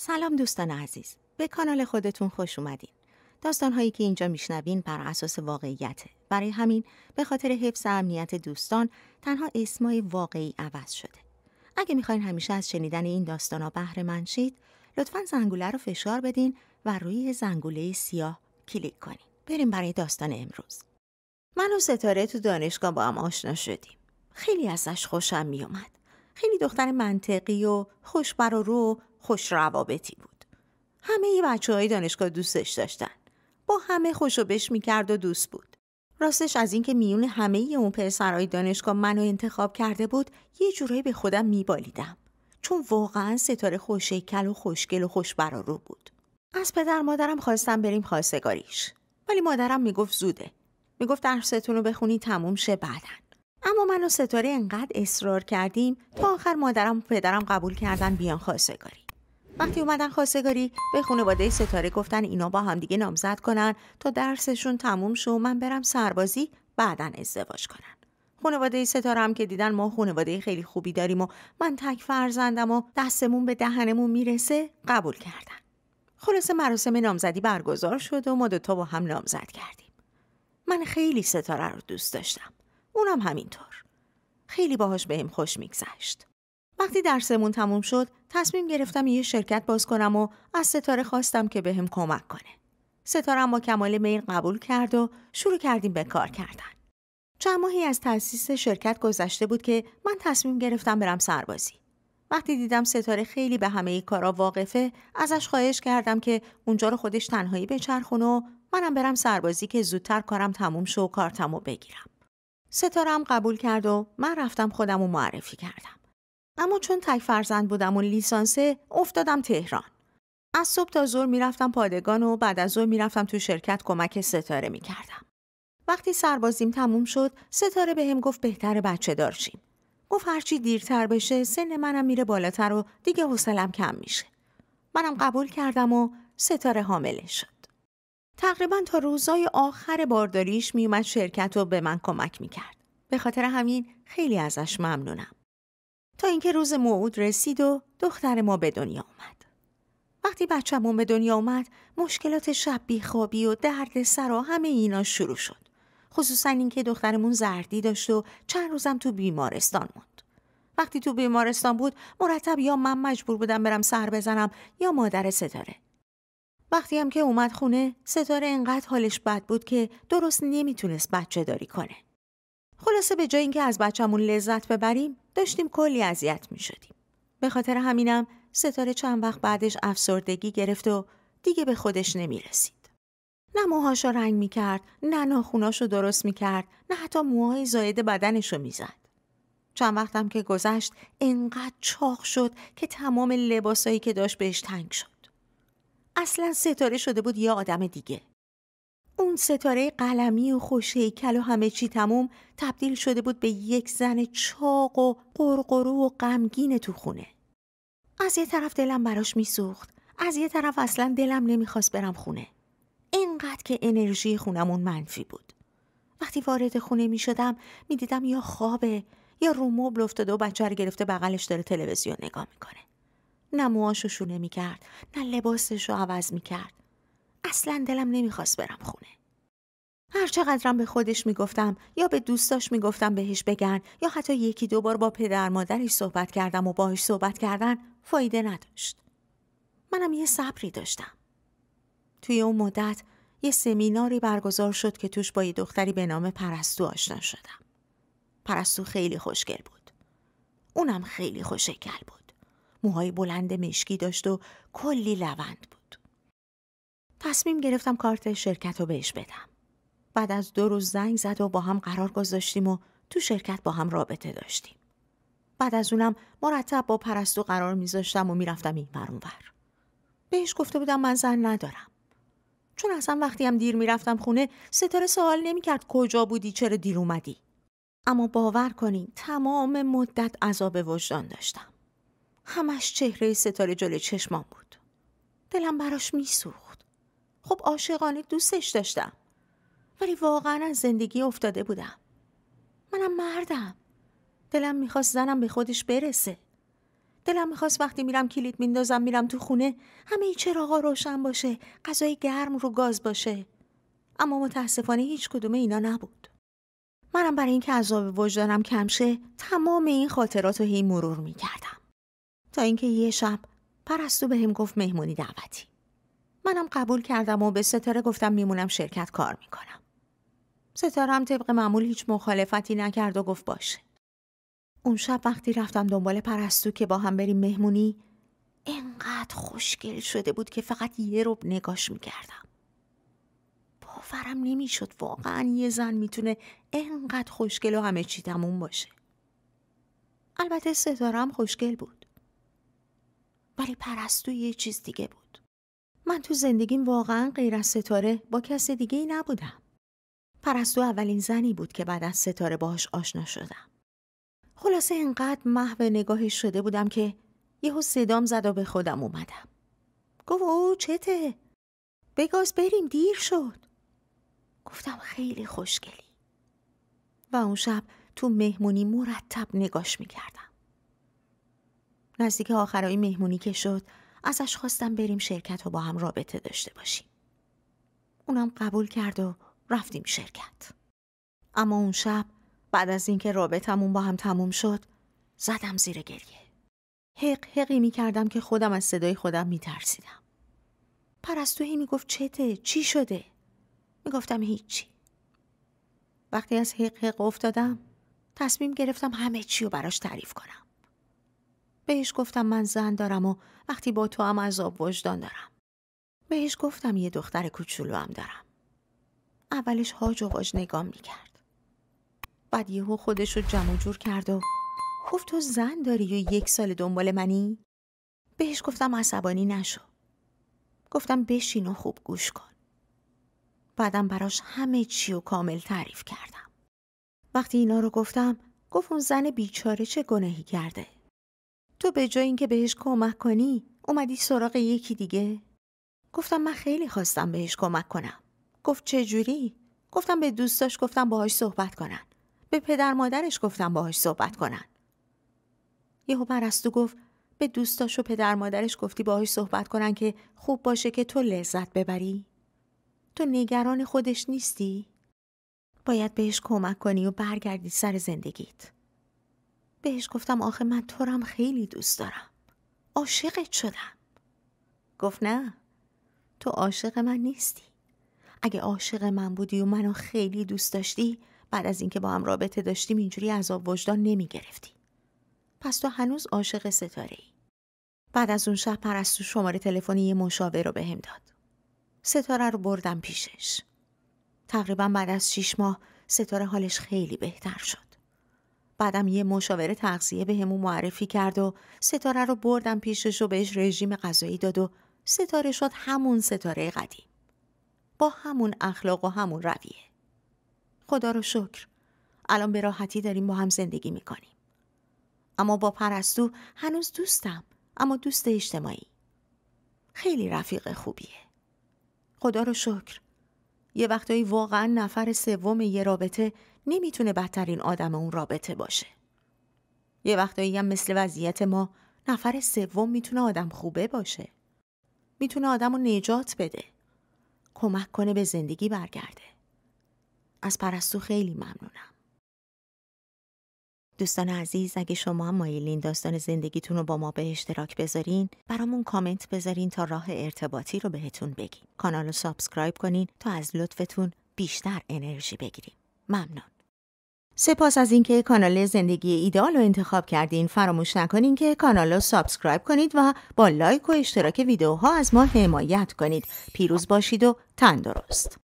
سلام دوستان عزیز به کانال خودتون خوش اومدین داستان هایی که اینجا میشنوین بر اساس واقعیته برای همین به خاطر حفظ امنیت دوستان تنها اسمای واقعی عوض شده اگه میخواین همیشه از شنیدن این داستان ها بهره مند شید لطفا زنگوله رو فشار بدین و روی زنگوله سیاه کلیک کنین بریم برای داستان امروز من و ستاره تو دانشگاه با هم آشنا شدیم خیلی ازش خوشم میومد خیلی دختر منطقی و خوشبر و رو خوش روابطی بود. همه ای بچه های دانشگاه دوستش داشتن. با همه خوش و بش میکرد و دوست بود. راستش از اینکه میون همه ای اون پسرهای دانشگاه منو انتخاب کرده بود یه جورایی به خودم میبالیدم. چون واقعا ستاره خوشیکل و خوشگل و و رو بود. از پدر مادرم خواستم بریم خواستگاریش. ولی مادرم میگفت زوده. میگفت درستون رو بخونی تموم شه بعدن. اما من و ستاره انقدر اصرار کردیم تا آخر مادرم و پدرم قبول کردن بیان خواستگاری وقتی اومدن خواستگاری به خانواده ستاره گفتن اینا با همدیگه نامزد کنن تا درسشون تموم شو و من برم سربازی بعدا ازدواج کنن خانواده ستاره هم که دیدن ما خانواده خیلی خوبی داریم و من تک فرزندم و دستمون به دهنمون میرسه قبول کردن خلاصه مراسم نامزدی برگزار شد و ما دوتا با هم نامزد کردیم من خیلی ستاره رو دوست داشتم اونم همینطور. خیلی باهاش بهم خوش میگذشت. وقتی درسمون تموم شد تصمیم گرفتم یه شرکت باز کنم و از ستاره خواستم که بهم به کمک کنه. ستارم با کمال میل قبول کرد و شروع کردیم به کار کردن. چند ماهی از تأسیس شرکت گذشته بود که من تصمیم گرفتم برم سربازی. وقتی دیدم ستاره خیلی به همه ای کارا واقفه ازش خواهش کردم که اونجا رو خودش تنهایی بچرخونه و منم برم سربازی که زودتر کارم تموم شو و کارتمو بگیرم. ستارم قبول کرد و من رفتم خودم و معرفی کردم. اما چون تک فرزند بودم و لیسانسه افتادم تهران. از صبح تا ظهر میرفتم پادگان و بعد از می میرفتم تو شرکت کمک ستاره میکردم. وقتی سربازیم تموم شد ستاره به هم گفت بهتر بچه دارشیم. گفت هرچی دیرتر بشه سن منم میره بالاتر و دیگه حوصلم کم میشه. منم قبول کردم و ستاره حامله شد. تقریبا تا روزای آخر بارداریش میومد شرکت و به من کمک میکرد. به خاطر همین خیلی ازش ممنونم. تا اینکه روز موعود رسید و دختر ما به دنیا اومد. وقتی بچه به دنیا اومد، مشکلات شب بیخوابی و درد سر و همه اینا شروع شد. خصوصا اینکه دخترمون زردی داشت و چند روزم تو بیمارستان موند. وقتی تو بیمارستان بود، مرتب یا من مجبور بودم برم سر بزنم یا مادر ستاره. وقتی هم که اومد خونه ستاره انقدر حالش بد بود که درست نمیتونست بچه داری کنه. خلاصه به جای اینکه از بچهمون لذت ببریم داشتیم کلی اذیت می به خاطر همینم ستاره چند وقت بعدش افسردگی گرفت و دیگه به خودش نمی رسید. نه موهاشو رنگ میکرد، نه ناخوناشو درست میکرد، نه حتی موهای زاید بدنشو میزد. چند وقتم که گذشت انقدر چاق شد که تمام لباسایی که داشت بهش تنگ شد. اصلا ستاره شده بود یه آدم دیگه اون ستاره قلمی و کل و همه چی تموم تبدیل شده بود به یک زن چاق و قرقرو و غمگین تو خونه از یه طرف دلم براش میسوخت از یه طرف اصلا دلم نمیخواست برم خونه اینقدر که انرژی خونمون منفی بود وقتی وارد خونه می شدم می دیدم یا خوابه یا رو مبل افتاده و بچه رو گرفته بغلش داره تلویزیون نگاه میکنه نه موهاشو شونه میکرد نه لباسش رو عوض میکرد اصلا دلم نمیخواست برم خونه هرچقدرم به خودش میگفتم یا به دوستاش میگفتم بهش بگن یا حتی یکی دو بار با پدر مادرش صحبت کردم و باهاش صحبت کردن فایده نداشت منم یه صبری داشتم توی اون مدت یه سمیناری برگزار شد که توش با یه دختری به نام پرستو آشنا شدم پرستو خیلی خوشگل بود اونم خیلی خوشگل بود موهای بلند مشکی داشت و کلی لوند بود. تصمیم گرفتم کارت شرکت رو بهش بدم. بعد از دو روز زنگ زد و با هم قرار گذاشتیم و تو شرکت با هم رابطه داشتیم. بعد از اونم مرتب با پرستو قرار میذاشتم و میرفتم این برونور بهش گفته بودم من زن ندارم. چون اصلا وقتی هم دیر میرفتم خونه ستاره سوال نمیکرد کجا بودی چرا دیر اومدی. اما باور کنین تمام مدت عذاب وجدان داشتم. همش چهره ستاره جلوی چشمام بود دلم براش میسوخت خب عاشقانه دوستش داشتم ولی واقعا از زندگی افتاده بودم منم مردم دلم میخواست زنم به خودش برسه دلم میخواست وقتی میرم کلید میندازم میرم تو خونه همه چراغا روشن باشه غذای گرم رو گاز باشه اما متاسفانه هیچ کدوم اینا نبود منم برای اینکه عذاب وجدانم کم شه تمام این خاطرات رو هی مرور میکردم تا اینکه یه شب پرستو بهم گفت مهمونی دعوتی منم قبول کردم و به ستاره گفتم میمونم شرکت کار میکنم هم طبق معمول هیچ مخالفتی نکرد و گفت باشه اون شب وقتی رفتم دنبال پرستو که با هم بریم مهمونی انقدر خوشگل شده بود که فقط یه رب نگاش میکردم باورم نمیشد واقعا یه زن میتونه انقدر خوشگل و همه چی تموم باشه البته هم خوشگل بود ولی پرستو یه چیز دیگه بود. من تو زندگیم واقعا غیر از ستاره با کس دیگه ای نبودم. پرستو اولین زنی بود که بعد از ستاره باهاش آشنا شدم. خلاصه انقدر محو نگاهش شده بودم که یهو صدام زد و به خودم اومدم. گفت او چته؟ بگاز بریم دیر شد. گفتم خیلی خوشگلی. و اون شب تو مهمونی مرتب نگاش میکردم. نزدیک آخرای مهمونی که شد ازش خواستم بریم شرکت و با هم رابطه داشته باشیم اونم قبول کرد و رفتیم شرکت اما اون شب بعد از اینکه رابطمون با هم تموم شد زدم زیر گریه حق هقی می کردم که خودم از صدای خودم می ترسیدم پرستوهی می گفت چته چی شده می گفتم هیچی وقتی از حق هق افتادم تصمیم گرفتم همه چی رو براش تعریف کنم بهش گفتم من زن دارم و وقتی با تو هم عذاب وجدان دارم. بهش گفتم یه دختر کوچولو هم دارم. اولش هاج و واج نگام میکرد. بعد یهو خودش رو جمع جور کرد و گفت تو زن داری و یک سال دنبال منی؟ بهش گفتم عصبانی نشو. گفتم بشین و خوب گوش کن. بعدم براش همه چی و کامل تعریف کردم. وقتی اینا رو گفتم گفت اون زن بیچاره چه گناهی کرده؟ تو به جای اینکه بهش کمک کنی اومدی سراغ یکی دیگه گفتم من خیلی خواستم بهش کمک کنم گفت چه جوری گفتم به دوستاش گفتم باهاش صحبت کنن به پدر مادرش گفتم باهاش صحبت کنن یهو پرستو گفت به دوستاش و پدر مادرش گفتی باهاش صحبت کنن که خوب باشه که تو لذت ببری تو نگران خودش نیستی باید بهش کمک کنی و برگردی سر زندگیت بهش گفتم آخه من تو خیلی دوست دارم عاشقت شدم گفت نه تو عاشق من نیستی اگه عاشق من بودی و منو خیلی دوست داشتی بعد از اینکه با هم رابطه داشتیم اینجوری عذاب وجدان نمی گرفتی پس تو هنوز عاشق ستاره ای بعد از اون شب پرستو شماره تلفنی یه مشاور رو بهم داد ستاره رو بردم پیشش تقریبا بعد از شیش ماه ستاره حالش خیلی بهتر شد بعدم یه مشاوره تغذیه به همون معرفی کرد و ستاره رو بردم پیشش و بهش رژیم غذایی داد و ستاره شد همون ستاره قدیم. با همون اخلاق و همون رویه. خدا رو شکر. الان به راحتی داریم با هم زندگی میکنیم. اما با پرستو هنوز دوستم اما دوست اجتماعی. خیلی رفیق خوبیه. خدا رو شکر یه وقتایی واقعا نفر سوم یه رابطه نمیتونه بدترین آدم اون رابطه باشه. یه وقتایی هم مثل وضعیت ما نفر سوم میتونه آدم خوبه باشه. میتونه آدم رو نجات بده. کمک کنه به زندگی برگرده. از پرستو خیلی ممنونم. دوستان عزیز اگه شما هم مایلین داستان زندگیتون رو با ما به اشتراک بذارین برامون کامنت بذارین تا راه ارتباطی رو بهتون بگیم کانال رو سابسکرایب کنین تا از لطفتون بیشتر انرژی بگیریم ممنون سپاس از اینکه کانال زندگی ایدال رو انتخاب کردین فراموش نکنین که کانال رو سابسکرایب کنید و با لایک و اشتراک ویدیوها از ما حمایت کنید پیروز باشید و تندرست